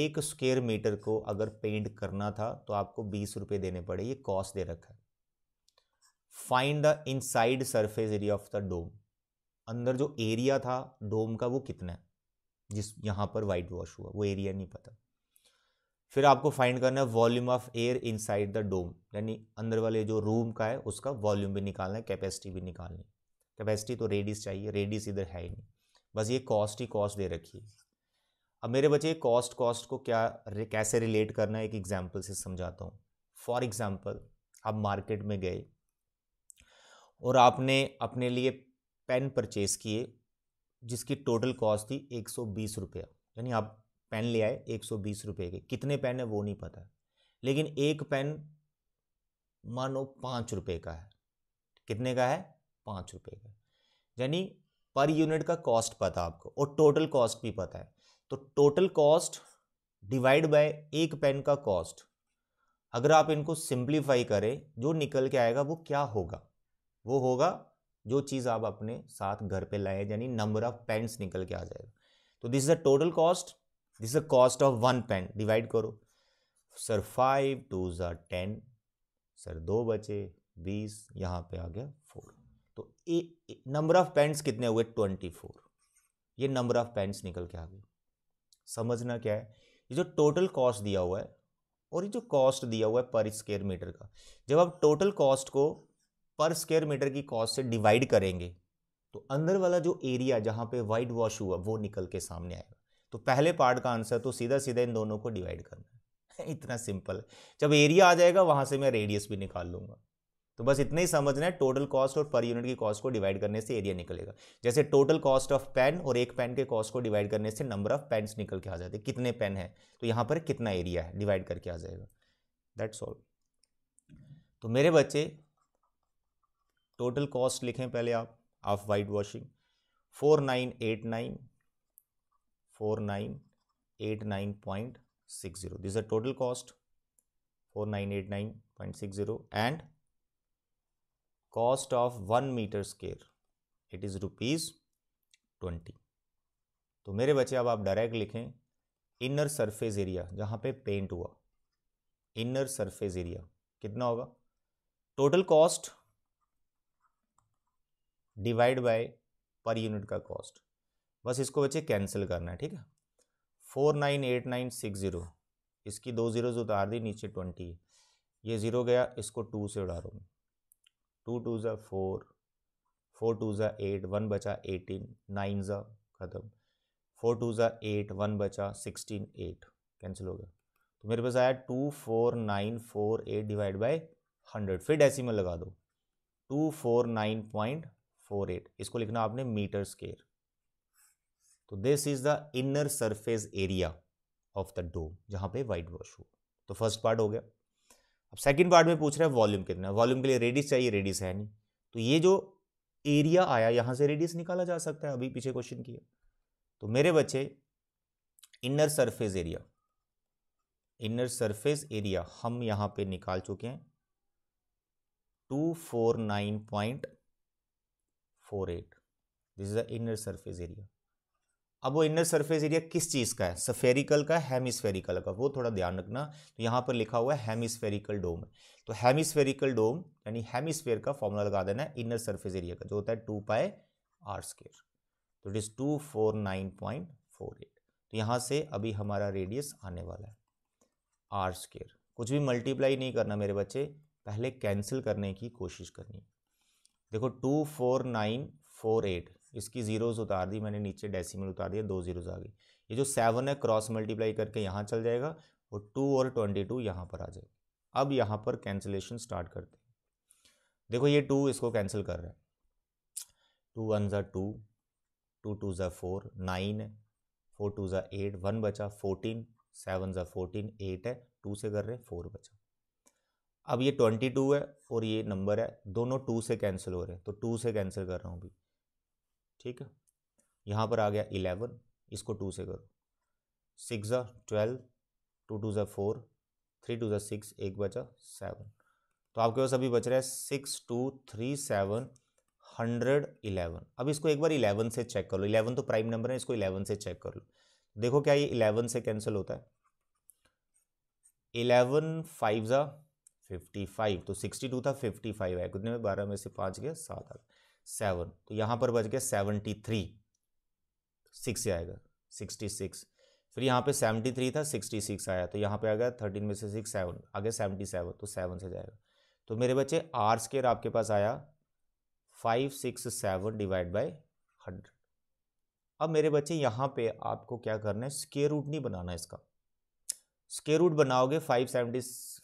एक स्केयर मीटर को अगर पेंट करना था तो आपको बीस रुपये देने पड़े ये कॉस्ट दे रखा है find the inside surface area of the dome अंदर जो एरिया था डोम का वो कितना है जिस यहाँ पर वाइट वॉश हुआ वो एरिया नहीं पता फिर आपको फाइंड करना है volume of air inside the dome यानी अंदर वाले जो रूम का है उसका वॉल्यूम भी निकालना है कैपेसिटी भी निकालनी है कैपेसिटी तो रेडिस चाहिए रेडिस इधर है ही नहीं बस ये कॉस्ट ही कॉस्ट दे रखी है अब मेरे बच्चे कॉस्ट कॉस्ट को क्या कैसे रिलेट करना है एक एग्जाम्पल से समझाता हूँ फॉर एग्ज़ाम्पल आप मार्केट में गए और आपने अपने लिए पेन परचेज़ किए जिसकी टोटल कॉस्ट थी एक सौ बीस रुपये यानी आप पेन ले आए एक सौ बीस रुपये के कितने पेन है वो नहीं पता लेकिन एक पेन मानो पाँच रुपये का है कितने का है पाँच रुपये का यानी पर यूनिट का कॉस्ट पता आपको और टोटल कॉस्ट भी पता है तो टोटल कॉस्ट डिवाइड बाय एक पेन का कॉस्ट अगर आप इनको सिंप्लीफाई करें जो निकल के आएगा वो क्या होगा वो होगा जो चीज़ आप अपने साथ घर पे लाए यानी नंबर ऑफ पेंट्स निकल के आ जाएगा तो this is the total cost this is the cost of one paint divide करो सर फाइव टू ज़ा टेन सर दो बचे बीस यहाँ पे आ गया फोर तो नंबर ऑफ पेंट्स कितने हुए ट्वेंटी फोर ये नंबर ऑफ पेंट्स निकल के आ गए समझना क्या है ये जो टोटल कॉस्ट दिया हुआ है और ये जो कॉस्ट दिया हुआ है पर स्क्वेयर मीटर का जब आप टोटल कॉस्ट को पर स्क्वायर मीटर की कॉस्ट से डिवाइड करेंगे तो अंदर वाला जो एरिया जहां पे वाइट वॉश हुआ वो निकल के सामने आएगा तो पहले पार्ट का आंसर तो सीधा सीधा इन दोनों को डिवाइड करना है इतना सिंपल जब एरिया आ जाएगा वहां से मैं रेडियस भी निकाल लूंगा तो बस इतना ही समझना है टोटल कॉस्ट और पर यूनिट की कॉस्ट को डिवाइड करने से एरिया निकलेगा जैसे टोटल कॉस्ट ऑफ पेन और एक पेन के कॉस्ट को डिवाइड करने से नंबर ऑफ पेन्स निकल के आ जाते हैं कितने पेन है तो यहाँ पर कितना एरिया है डिवाइड करके आ जाएगा दैट्स ऑल तो मेरे बच्चे टोटल कॉस्ट लिखें पहले आप of white washing four nine eight nine four nine eight nine point six zero this a total cost four nine eight nine point six zero and cost of one metre square it is rupees twenty तो मेरे बच्चे अब आप direct लिखें inner surface area जहां पे paint हुआ inner surface area कितना होगा total cost divide by per unit का कॉस्ट बस इसको बच्चे कैंसिल करना है ठीक है four nine eight nine six zero इसकी दो ज़ीरोज उतार दी नीचे ट्वेंटी ये ज़ीरो गया इसको टू से उड़ा रहा हूँ टू टू ज़ा फोर फोर टू ज़ा एट वन बचा एटीन नाइन ज़ा ख़त्म फोर टू ज़ा एट वन बचा सिक्सटीन एट कैंसिल हो गया तो मेरे पास आया two four nine four eight divide by hundred फिर डेसीमल लगा दो two four nine point four eight इसको लिखना आपने मीटर स्केयर तो this is the inner surface area of the dome जहां पे वाइट वॉश हुआ तो फर्स्ट पार्ट हो गया अब सेकंड पार्ट में पूछ रहा है वॉल्यूम कितना वॉल्यूम के लिए रेडिस चाहिए रेडिस है नहीं तो ये जो एरिया आया यहां से रेडियस निकाला जा सकता है अभी पीछे क्वेश्चन किया तो मेरे बच्चे inner surface area inner surface area हम यहां पे निकाल चुके हैं two four nine point four eight this is the inner surface area अब वो इनर सरफेस एरिया किस चीज़ का है सफेरिकल का हेमिस्फेरिकल का वो थोड़ा ध्यान रखना तो यहाँ पर लिखा हुआ है हेमिस्फेरिकल डोम तो हेमिस्फेरिकल डोम यानी हेमिस्फेयर का फॉर्मूला लगा देना है इनर सरफेस एरिया का जो होता है टू पाए आर स्केयर तो it is two four nine point four eight तो यहाँ से अभी हमारा रेडियस आने वाला है आर स्केयर कुछ भी मल्टीप्लाई नहीं करना मेरे बच्चे पहले कैंसिल करने की कोशिश करनी है देखो two four nine four eight इसकी ज़ीरोज़ उतार दी मैंने नीचे डेसिमल उतार दिया दो ज़ीरोज़ आ गई ये जो सेवन है क्रॉस मल्टीप्लाई करके यहाँ चल जाएगा और टू और ट्वेंटी टू यहाँ पर आ जाएगा अब यहाँ पर कैंसिलेशन स्टार्ट करते हैं देखो ये टू इसको कैंसिल कर रहा है टू वन ज़ा टू टू टू ज़ा फोर नाइन है फोर टू ज़ा एट वन बचा फोर्टीन सेवन ज़ा फोर्टीन एट है टू से कर रहे हैं फोर बचा अब ये ट्वेंटी टू है और ये नंबर है दोनों टू से कैंसिल हो रहे हैं तो टू से कैंसिल कर रहा हूँ अभी ठीक है यहाँ पर आ गया इलेवन इसको टू से करो सिक्स ज़ा ट्वेल्व टू टू ज़ा फोर थ्री टू ज़ा सिक्स एक बचा सेवन तो आपके पास अभी बच रहा है six two three seven hundred eleven अब इसको एक बार इलेवन से चेक कर लो इलेवन तो प्राइम नंबर है इसको इलेवन से चेक कर लो देखो क्या ये इलेवन से कैंसिल होता है इलेवन फाइव ज़ा फिफ्टी फाइव तो सिक्सटी टू था फिफ्टी फाइव है कितने में बारह में से पाँच गया सात आ गया सेवन तो यहाँ पर बच गया सेवेंटी थ्री सिक्स आएगा सिक्सटी सिक्स फिर यहाँ पे सेवेंटी थ्री था सिक्सटी सिक्स आया तो यहाँ पे आ गया थर्टीन में से सिक्स सेवन आ गया सेवनटी सेवन तो सेवन से जाएगा तो मेरे बच्चे आर स्केयर आपके पास आया five six seven divide by hundred अब मेरे बच्चे यहाँ पे आपको क्या करना है स्केयर रूट नहीं बनाना इसका स्केयर रूट बनाओगे five seventy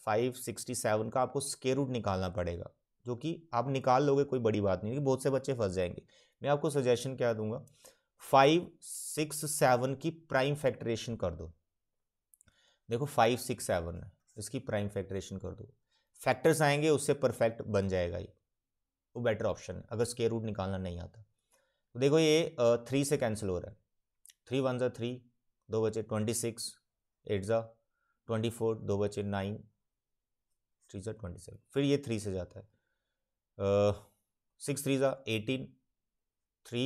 five sixty seven का आपको स्केयर रूट निकालना पड़ेगा जो कि आप निकाल लोगे कोई बड़ी बात नहीं क्योंकि बहुत से बच्चे फंस जाएंगे मैं आपको सजेशन क्या दूंगा फाइव सिक्स सेवन की प्राइम फैक्ट्रेशन कर दो देखो फाइव सिक्स सेवन है इसकी प्राइम फैक्ट्रेशन कर दो फैक्टर्स आएंगे उससे परफेक्ट बन जाएगा ये वो बेटर ऑप्शन है अगर स्केयर रूट निकालना नहीं आता तो देखो ये थ्री से कैंसिल हो रहा है थ्री वन ज़ा थ्री दो बचे ट्वेंटी सिक्स एट ज़ा ट्वेंटी फोर दो बचे नाइन थ्री ज़ा ट्वेंटी सेवन फिर ये थ्री से जाता है सिक्स थ्री ज़ा एटीन थ्री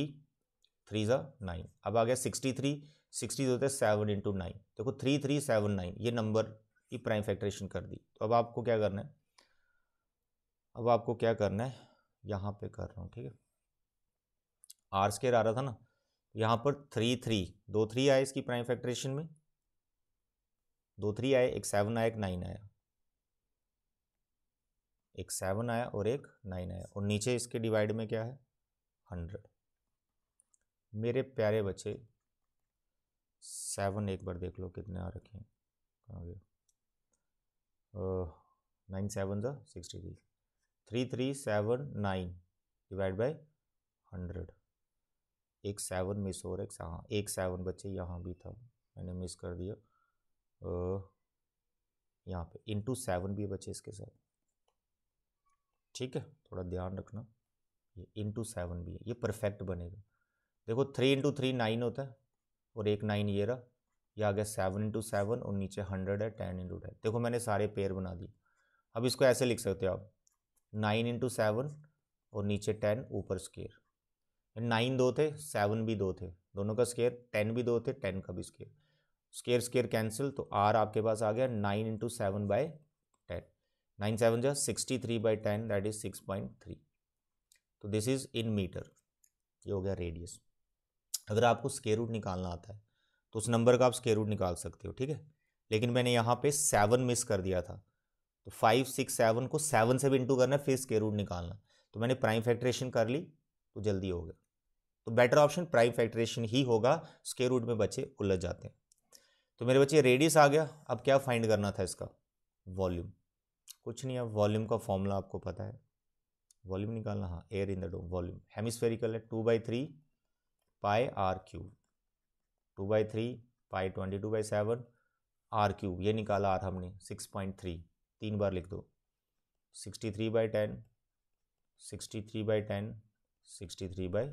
थ्री ज़ा नाइन अब आ गया सिक्सटी थ्री सिक्सटी होता है सेवन इंटू नाइन देखो थ्री थ्री सेवन नाइन ये नंबर की प्राइम फैक्ट्रेशन कर दी तो अब आपको क्या करना है अब आपको क्या करना है यहाँ पे कर रहा हूँ ठीक है आर स्केयर आ रहा था ना यहाँ पर थ्री थ्री दो थ्री आए इसकी प्राइम फैक्ट्रेशन में दो थ्री आए एक सेवन आया एक नाइन आया एक सेवन आया और एक नाइन आया और नीचे इसके डिवाइड में क्या है हंड्रेड मेरे प्यारे बच्चे सेवन एक बार देख लो कितने आ रखे हैं कहाँ गया नाइन सेवन ज़ा sixty three three three seven nine divide by hundred एक सेवन मिस हो रहा है हाँ एक सेवन बच्चे यहाँ भी था मैंने मिस कर दिया यहाँ पे इंटू सेवन भी बच्चे इसके साथ ठीक है थोड़ा ध्यान रखना ये इंटू सेवन भी है ये परफेक्ट बनेगा देखो थ्री इंटू थ्री नाइन होता है और एक नाइन ये रहा ये आ गया सेवन इंटू सेवन और नीचे हंड्रेड है टेन इंटू टेन देखो मैंने सारे पेयर बना दिए अब इसको ऐसे लिख सकते हो आप नाइन इंटू सेवन और नीचे टेन ऊपर स्केयर नाइन दो थे सेवन भी दो थे दोनों का स्केयर टेन भी दो थे टेन का भी स्केयर स्केयर स्केयर कैंसिल तो आर आपके पास आ गया nine into seven by nine seven जा sixty three by ten that is six point three तो दिस इज इन मीटर ये हो गया रेडियस अगर आपको स्केयर रूट निकालना आता है तो उस नंबर का आप स्केयर रूट निकाल सकते हो ठीक है लेकिन मैंने यहाँ पे सेवन मिस कर दिया था तो फाइव सिक्स सेवन को सेवन से भी इंटू करना है फिर स्केयर रूट निकालना तो मैंने प्राइम फैक्ट्रेशन कर ली तो जल्दी हो गया तो बेटर ऑप्शन प्राइम फैक्ट्रेशन ही होगा स्केयर रूट में बच्चे उलझ जाते हैं तो मेरे बच्चे रेडियस आ गया अब क्या फाइंड करना था इसका वॉल्यूम कुछ नहीं अब वॉल्यूम का फॉर्मूला आपको पता है वॉल्यूम निकालना हाँ air in the dome volume hemispherical है two by three pi are cube two by three pi twenty two by seven are cube ये निकाला आर हमने सिक्स पॉइंट थ्री तीन बार लिख दो sixty three by ten sixty three by ten sixty three by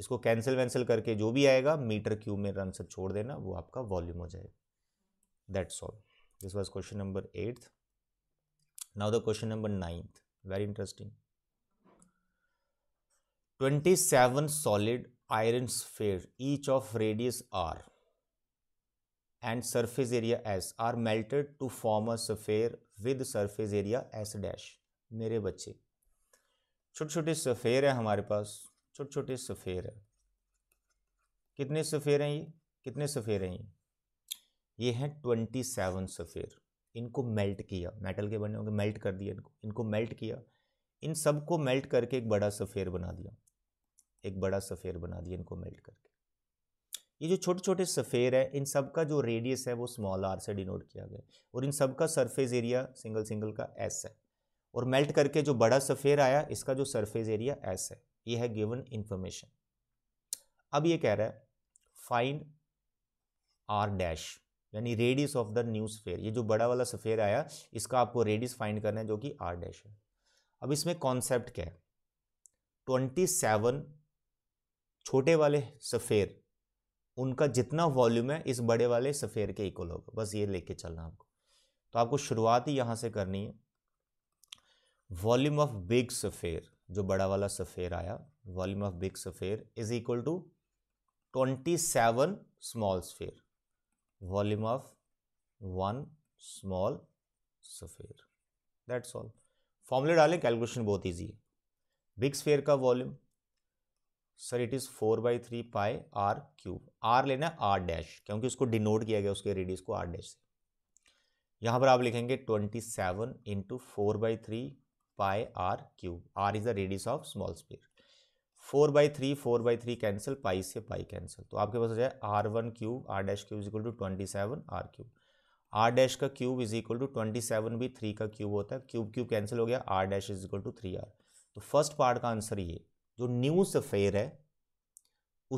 इसको cancel वैंसिल करके जो भी आएगा मीटर क्यूब में आंसर छोड़ देना वो आपका वॉल्यूम हो जाएगा that's all this was question number eighth now the question number 9th very interesting 27 solid iron spheres each of radius r and surface area s are melted to form a sphere with surface area s dash मेरे बच्चे छोटे छोटे सफ़ेर हैं हमारे पास छोटे छोटे सफ़ेर हैं कितने सफ़ेर हैं ये कितने सफ़ेर हैं ये ये हैं ट्वेंटी सेवन सफ़ेर इनको मेल्ट किया मेटल के बने होंगे मेल्ट कर दिया इनको इनको मेल्ट किया इन सबको मेल्ट करके एक बड़ा सफ़ेर बना दिया एक बड़ा सफ़ेर बना दिया इनको मेल्ट करके ये जो छोटे छोटे सफ़ेर है इन सब का जो रेडियस है वो स्मॉल आर से डिनोट किया गया और इन सब का सरफेस एरिया सिंगल सिंगल का एस है और मेल्ट करके जो बड़ा सफ़ेर आया इसका जो सरफेस एरिया एस है ये है गिवन इंफॉर्मेशन अब ये कह रहा है फाइंड आर डैश यानी radius of the new sphere ये जो बड़ा वाला स्फेयर आया इसका आपको रेडियस फाइंड करना है जो कि आर डैश है अब इसमें कॉन्सेप्ट क्या है ट्वेंटी सेवन छोटे वाले सफ़ेर उनका जितना वॉल्यूम है इस बड़े वाले सफ़ेर के इक्वल होगा बस ये लेके चलना आपको तो आपको शुरुआत ही यहां से करनी है वॉल्यूम ऑफ बिग सफ़ेर जो बड़ा वाला सफ़ेर आया volume of big sphere is equal to twenty seven small sphere volume of one small sphere that's all फॉर्मूले डालें कैलकुलेशन बहुत ईजी है बिग स्फेयर का volume sir it is four by three pi are cube R लेना R dash क्योंकि उसको denote किया गया उसके रेडियस को आर डैश से यहाँ पर आप लिखेंगे twenty seven into four by three pi are cube R is the radius of small sphere four by three four by three cancel pi से पाई कैंसिल तो आपके पास हो जाए R one cube R dash cube is equal to twenty seven are cube R dash का cube is equal to twenty seven भी three का cube होता है क्यूब क्यूब कैंसिल हो गया are dash is equal to three R तो first part का answer ये जो न्यू सफेयर है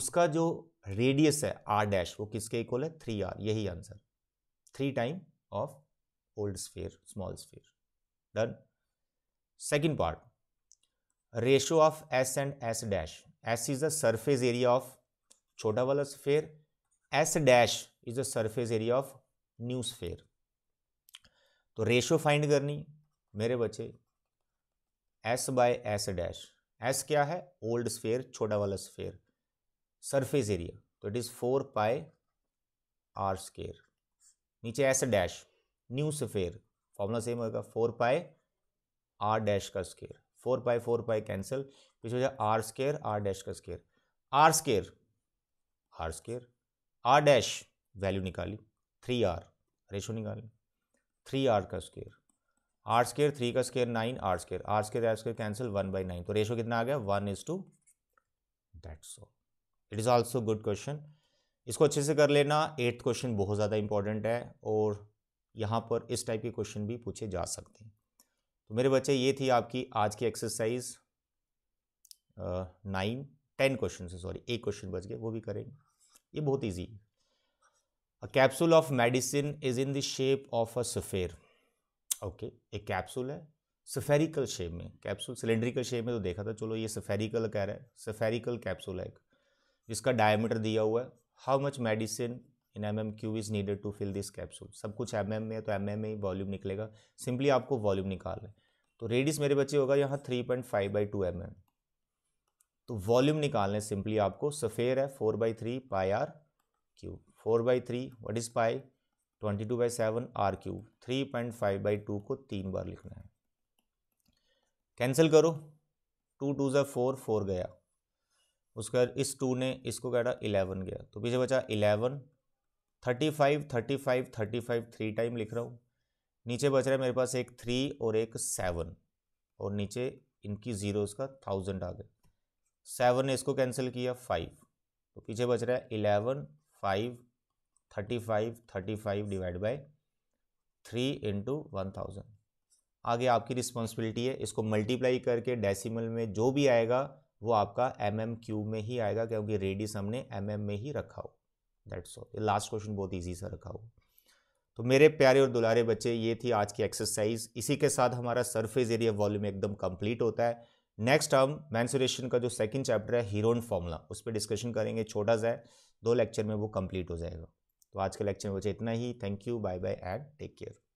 उसका जो रेडियस है आर डैश वो किसके इक्वल है थ्री आर यही answer three time of old sphere small sphere done second part ratio of S and S dash S is the surface area of छोटा वाला sphere S dash is the surface area of new sphere तो ratio find करनी मेरे बच्चे S by S dash S क्या है old sphere छोटा वाला स्फेयर सरफेस एरिया तो it is four pi R square नीचे S dash new sphere formula same होगा फोर पाए आर डैश का square four pi four pi cancel which हो जाए आर स्केयर आर डैश का square R square R square R dash value निकाली three R ratio निकाली three R का square R square three का square nine R square R square R square cancel one by nine तो ratio कितना आ गया one is to that's all it is also good question इसको अच्छे से कर लेना एट्थ क्वेश्चन बहुत ज़्यादा इंपॉर्टेंट है और यहाँ पर इस टाइप के क्वेश्चन भी पूछे जा सकते हैं तो मेरे बच्चे ये थी आपकी आज की exercise nine ten question sorry एक क्वेश्चन बच गए वो भी करेंगे ये बहुत ईजी है a capsule of medicine is in the shape of a sphere okay एक कैप्सूल है सफेरिकल शेप में कैप्सूल सिलेंड्रिकल शेप में तो देखा था चलो ये सफेरिकल कह रहा है सफेरिकल कैप्सूल है एक जिसका डायमीटर दिया हुआ है how much medicine in M M cube is needed to fill this capsule सब कुछ एम एम में है तो एम एम में ही वॉल्यूम निकलेगा सिंपली आपको वॉल्यूम निकालना है तो रेडियस मेरे बच्चे होगा यहाँ three point five by two M M तो वॉल्यूम निकालना है सिंपली आपको सफ़ेर है four by three pi are cube four by three what is pi twenty two by seven are cube three point five by two को तीन बार लिखना है कैंसिल करो टू टू जै फोर फोर गया उसके बाद इस टू ने इसको काटा इलेवन गया तो पीछे बचा eleven thirty five thirty five thirty five three time लिख रहा हूँ नीचे बच रहा है मेरे पास एक थ्री और एक सेवन और नीचे इनकी ज़ीरोज़ का थाउजेंड आ गए सेवन ने इसको कैंसिल किया फाइव तो पीछे बच रहा है eleven five thirty five thirty five divide by three into one thousand आगे आपकी रिस्पॉन्सिबिलिटी है इसको मल्टीप्लाई करके डेसिमल में जो भी आएगा वो आपका एम एम क्यू में ही आएगा क्योंकि रेडिस हमने एम एम में ही रखा हो दैट्स ऑल लास्ट क्वेश्चन बहुत ईजी सा रखा हुआ तो मेरे प्यारे और दुलारे बच्चे ये थी आज की एक्सरसाइज इसी के साथ हमारा सरफेस एरिया वॉल्यूम एकदम कंप्लीट होता है नेक्स्ट हम मैंसुरेशन का जो सेकंड चैप्टर है हीरोन फॉर्मूला उस पर डिस्कशन करेंगे छोटा सा है दो लेक्चर में वो कंप्लीट हो जाएगा तो आज के लेक्चर में बच्चे इतना ही thank you bye bye and take care